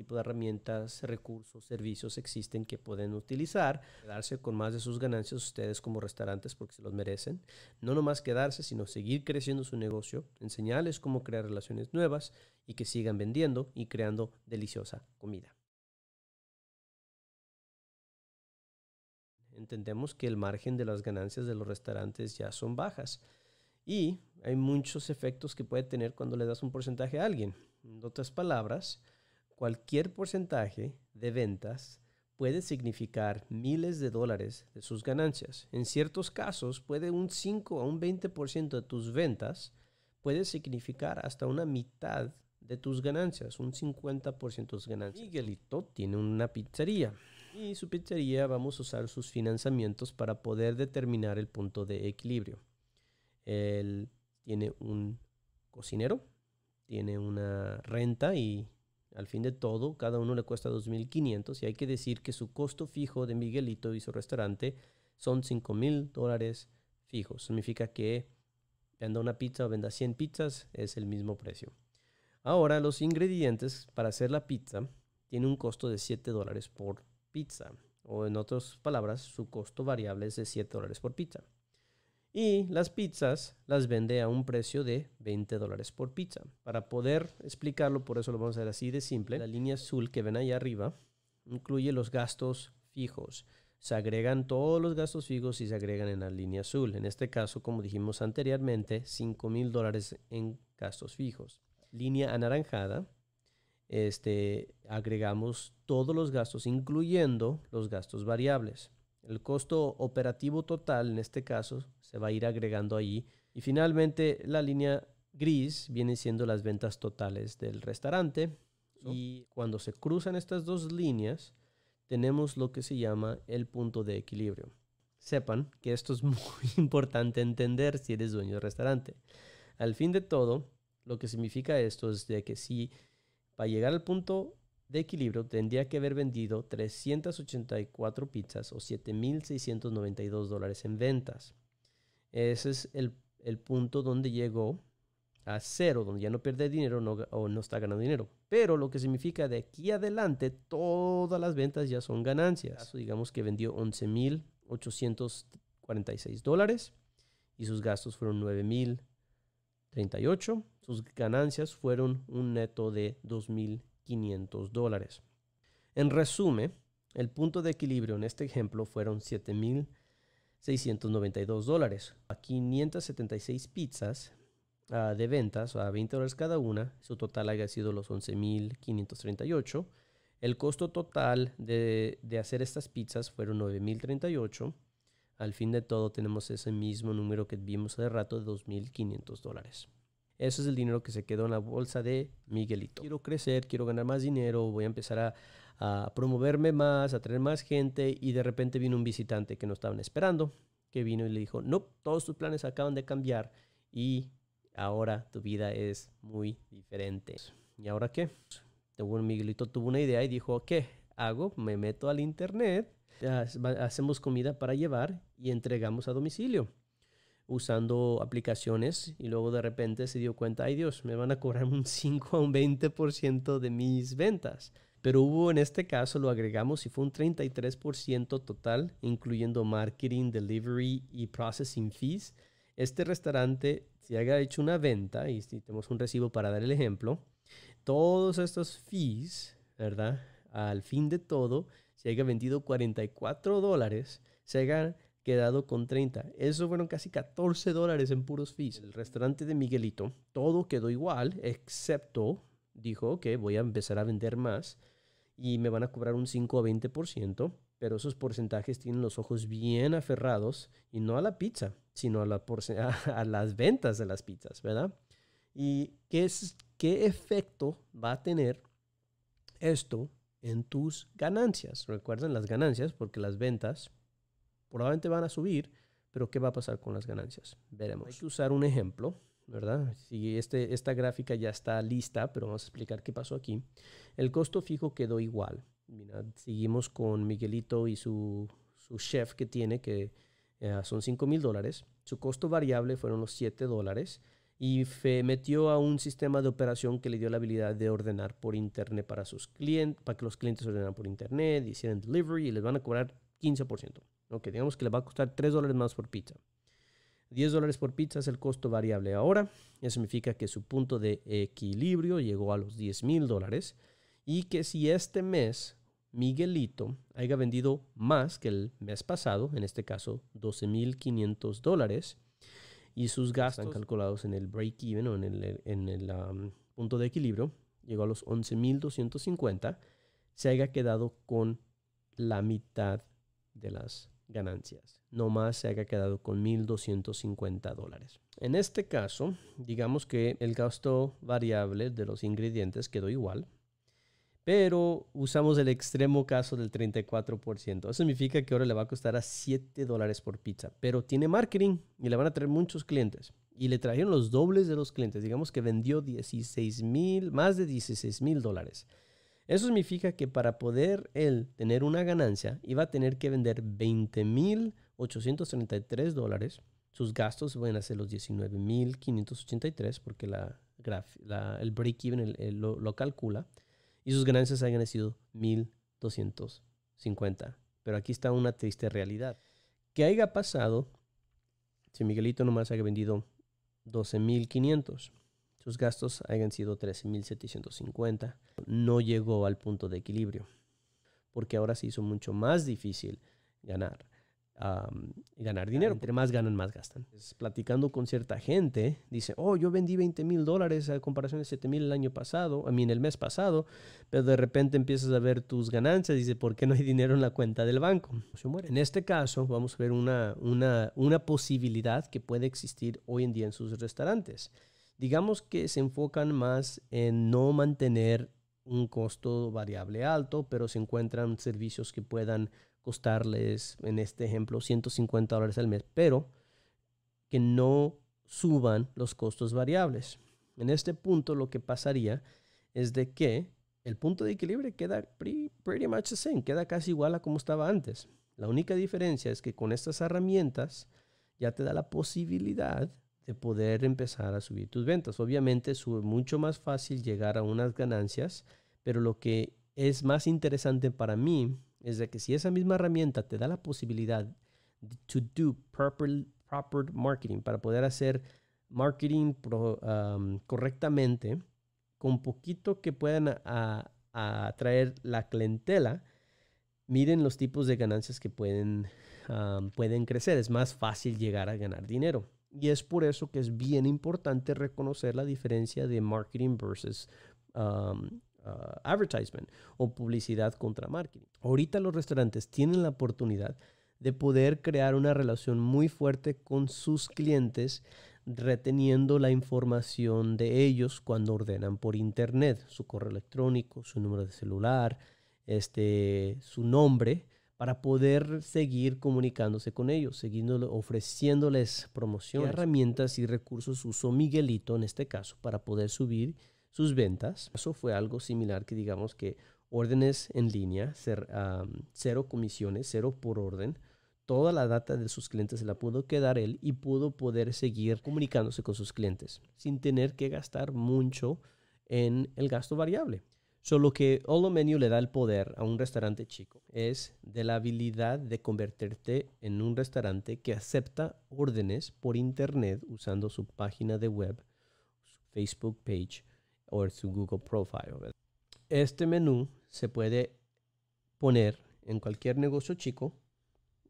tipo de herramientas, recursos, servicios existen que pueden utilizar, quedarse con más de sus ganancias ustedes como restaurantes porque se los merecen, no nomás quedarse, sino seguir creciendo su negocio, enseñarles cómo crear relaciones nuevas y que sigan vendiendo y creando deliciosa comida. Entendemos que el margen de las ganancias de los restaurantes ya son bajas y hay muchos efectos que puede tener cuando le das un porcentaje a alguien. En otras palabras, cualquier porcentaje de ventas puede significar miles de dólares de sus ganancias. En ciertos casos, puede un 5 a un 20% de tus ventas puede significar hasta una mitad de tus ganancias, un 50% de tus ganancias. Miguelito tiene una pizzería y su pizzería vamos a usar sus financiamientos para poder determinar el punto de equilibrio. Él tiene un cocinero, tiene una renta y al fin de todo, cada uno le cuesta 2.500 y hay que decir que su costo fijo de Miguelito y su restaurante son 5.000 dólares fijos. Significa que venda una pizza o venda 100 pizzas, es el mismo precio. Ahora, los ingredientes para hacer la pizza tienen un costo de 7 dólares por pizza. O en otras palabras, su costo variable es de 7 dólares por pizza. Y las pizzas las vende a un precio de 20 dólares por pizza. Para poder explicarlo, por eso lo vamos a hacer así de simple. La línea azul que ven ahí arriba incluye los gastos fijos. Se agregan todos los gastos fijos y se agregan en la línea azul. En este caso, como dijimos anteriormente, 5 mil dólares en gastos fijos. Línea anaranjada, este, agregamos todos los gastos, incluyendo los gastos variables. El costo operativo total, en este caso, se va a ir agregando ahí. Y finalmente, la línea gris viene siendo las ventas totales del restaurante. Y cuando se cruzan estas dos líneas, tenemos lo que se llama el punto de equilibrio. Sepan que esto es muy importante entender si eres dueño de restaurante. Al fin de todo, lo que significa esto es de que si para llegar al punto de equilibrio tendría que haber vendido 384 pizzas o 7.692 dólares en ventas. Ese es el, punto donde llegó a cero, donde ya no pierde dinero o no está ganando dinero. Pero lo que significa de aquí adelante todas las ventas ya son ganancias. Digamos que vendió 11.846 dólares y sus gastos fueron 9.038. Sus ganancias fueron un neto de 2.000 500 dólares. En resumen, el punto de equilibrio en este ejemplo fueron 7.692 dólares. A 576 pizzas ah, de ventas a 20 dólares cada una, su total haya sido los 11.538. El costo total de, de hacer estas pizzas fueron 9.038. Al fin de todo tenemos ese mismo número que vimos hace rato de 2.500 dólares. Eso es el dinero que se quedó en la bolsa de Miguelito. Quiero crecer, quiero ganar más dinero, voy a empezar a, promoverme más, a tener más gente y de repente vino un visitante que no estaban esperando, que vino y le dijo, no, todos tus planes acaban de cambiar y ahora tu vida es muy diferente. ¿Y ahora qué? Miguelito tuvo una idea y dijo, ¿qué hago? Me meto al internet, hacemos comida para llevar y entregamos a domicilio usando aplicaciones y luego de repente se dio cuenta, ay Dios, me van a cobrar un 5 a un 20% de mis ventas. Pero hubo en este caso, lo agregamos y fue un 33% total, incluyendo marketing, delivery y processing fees. Este restaurante, si haya hecho una venta, y si tenemos un recibo para dar el ejemplo, todos estos fees, ¿verdad? Al fin de todo, si haya vendido 44 dólares, se hagan quedado con 30. Eso fueron casi 14 dólares en puros fees. El restaurante de Miguelito, todo quedó igual, excepto dijo que voy a empezar a vender más y me van a cobrar un 5 a 20%, pero esos porcentajes tienen los ojos bien aferrados y no a la pizza, sino a, la a las ventas de las pizzas, ¿verdad? ¿Y qué, es, qué efecto va a tener esto en tus ganancias? Recuerden las ganancias porque las ventas probablemente van a subir, pero ¿qué va a pasar con las ganancias? Veremos. Hay que usar un ejemplo, ¿verdad? Si este, esta gráfica ya está lista, pero vamos a explicar qué pasó aquí. El costo fijo quedó igual. seguimos con Miguelito y su, chef que tiene, que eh, son 5 mil dólares. Su costo variable fueron los 7 dólares y metió a un sistema de operación que le dio la habilidad de ordenar por internet para sus clientes, para que los clientes ordenaran por internet, hicieran delivery y les van a cobrar 15%. Ok, digamos que le va a costar 3 dólares más por pizza. 10 dólares por pizza es el costo variable ahora. Eso significa que su punto de equilibrio llegó a los 10 mil dólares. Y que si este mes Miguelito haya vendido más que el mes pasado, en este caso mil 12.500 dólares, y sus gastos están calculados en el break-even o en el, um, punto de equilibrio, llegó a los mil 11.250, se haya quedado con la mitad de las ganancias. más se haya quedado con 1.250 dólares. En este caso, digamos que el gasto variable de los ingredientes quedó igual, pero usamos el extremo caso del 34%. Eso significa que ahora le va a costar a 7 dólares por pizza, pero tiene marketing y le van a traer muchos clientes. Y le trajeron los dobles de los clientes. Digamos que vendió 16 más de $16,000 mil dólares. Eso significa que para poder él tener una ganancia, iba a tener que vender 20.833 dólares. Sus gastos van a ser los 19.583 porque la, la, el break-even lo, calcula. Y sus ganancias hayan sido 1.250. Pero aquí está una triste realidad. Que haya pasado si Miguelito nomás haya vendido 12.500? Sus gastos hayan sido 13.750. No llegó al punto de equilibrio, porque ahora se hizo mucho más difícil ganar. ganar dinero. Entre más ganan, más gastan. platicando con cierta gente, dice, oh, yo vendí 20 mil dólares a comparación de 7 el año pasado, a mí en el mes pasado, pero de repente empiezas a ver tus ganancias, dice, ¿por qué no hay dinero en la cuenta del banco? Se muere. En este caso, vamos a ver una, una posibilidad que puede existir hoy en día en sus restaurantes digamos que se enfocan más en no mantener un costo variable alto, pero se encuentran servicios que puedan costarles, en este ejemplo, 150 dólares al mes, pero que no suban los costos variables. En este punto lo que pasaría es de que el punto de equilibrio queda pretty, much the queda casi igual a como estaba antes. La única diferencia es que con estas herramientas ya te da la posibilidad poder empezar a subir tus ventas. Obviamente es mucho más fácil llegar a unas ganancias, pero lo que es más interesante para mí es de que si esa misma herramienta te da la posibilidad de to do proper, marketing, para poder hacer marketing um, correctamente, con poquito que puedan atraer la clientela, miren los tipos de ganancias que pueden, um, pueden crecer. Es más fácil llegar a ganar dinero. Y es por eso que es bien importante reconocer la diferencia de marketing versus um, uh, advertisement o publicidad contra marketing. Ahorita los restaurantes tienen la oportunidad de poder crear una relación muy fuerte con sus clientes reteniendo la información de ellos cuando ordenan por internet, su correo electrónico, su número de celular, este, su nombre para poder seguir comunicándose con ellos, siguiéndole, ofreciéndoles promoción, herramientas y recursos usó Miguelito en este caso para poder subir sus ventas. Eso fue algo similar que digamos que órdenes en línea, ser, cero comisiones, cero por orden. Toda la data de sus clientes se la pudo quedar él y pudo poder seguir comunicándose con sus clientes sin tener que gastar mucho en el gasto variable. Solo que Olo Menu le da el poder a un restaurante chico es de la habilidad de convertirte en un restaurante que acepta órdenes por internet usando su página de web, su Facebook page o su Google profile. Este menú se puede poner en cualquier negocio chico,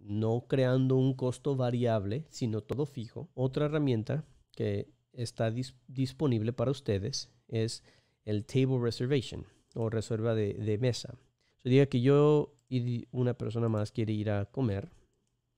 no creando un costo variable, sino todo fijo. Otra herramienta que está disponible para ustedes es el Table Reservation o reserva de, de mesa. se diga que yo y una persona más quiere ir a comer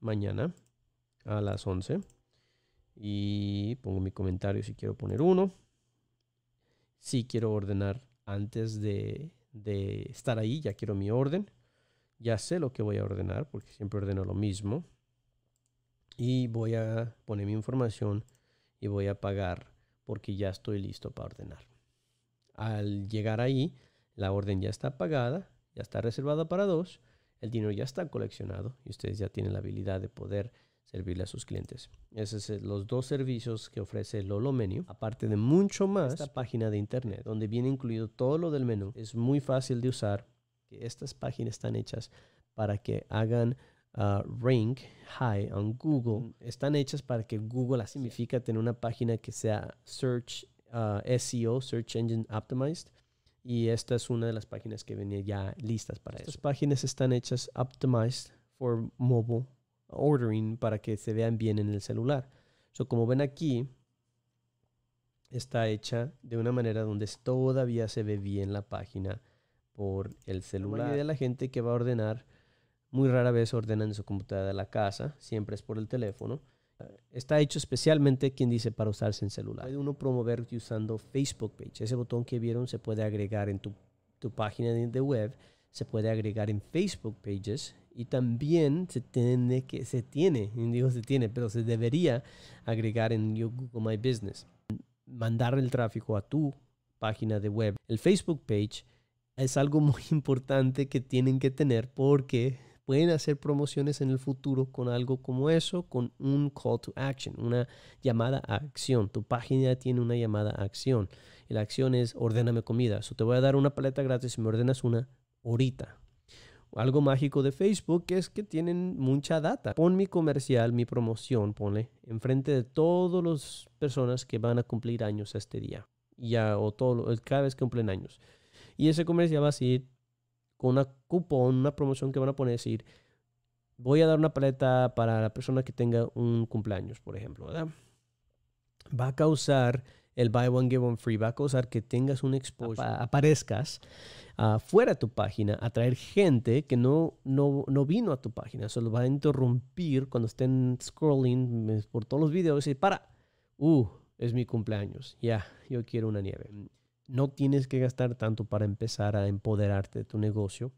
mañana a las 11. Y pongo mi comentario si quiero poner uno. Si quiero ordenar antes de, de estar ahí, ya quiero mi orden. Ya sé lo que voy a ordenar porque siempre ordeno lo mismo. Y voy a poner mi información y voy a pagar porque ya estoy listo para ordenar. Al llegar ahí, la orden ya está pagada, ya está reservada para dos, el dinero ya está coleccionado y ustedes ya tienen la habilidad de poder servirle a sus clientes. Esos son los dos servicios que ofrece Lolo Menu. Aparte de mucho más, esta página de internet, donde viene incluido todo lo del menú, es muy fácil de usar. Estas páginas están hechas para que hagan ah, rank high on Google. Mm. Están hechas para que Google significa tener una página que sea search ah, SEO, Search Engine Optimized. Y esta es una de las páginas que venía ya listas para Estas eso. Estas páginas están hechas optimized for mobile ordering para que se vean bien en el celular. So, como ven aquí, está hecha de una manera donde todavía se ve bien la página por el celular. La de la gente que va a ordenar, muy rara vez ordenan en su computadora de la casa, siempre es por el teléfono. Está hecho especialmente, quien dice, para usarse en celular. Hay uno promover usando Facebook Page. Ese botón que vieron se puede agregar en tu, tu página de web, se puede agregar en Facebook Pages y también se tiene, que, se tiene, digo se tiene, pero se debería agregar en Google My Business. Mandar el tráfico a tu página de web. El Facebook Page es algo muy importante que tienen que tener porque pueden hacer promociones en el futuro con algo como eso, con un call to action, una llamada a acción. Tu página tiene una llamada a acción. la acción es ordéname comida. o te voy a dar una paleta gratis si me ordenas una ahorita. Algo mágico de Facebook es que tienen mucha data. Pon mi comercial, mi promoción, ponle enfrente de todas las personas que van a cumplir años este día. Ya, o todo, cada vez que cumplen años. Y ese comercial va a seguir con una cupón, una promoción que van a poner, decir, voy a dar una paleta para la persona que tenga un cumpleaños, por ejemplo, ¿verdad? Va a causar el buy one, give one free, va a causar que tengas un exposure, aparezcas ah, fuera de tu página, atraer gente que no, no, vino a tu página, se solo va a interrumpir cuando estén scrolling mm, por todos los videos y para, uh, es mi cumpleaños, ya, yo quiero una nieve no tienes que gastar tanto para empezar a empoderarte de tu negocio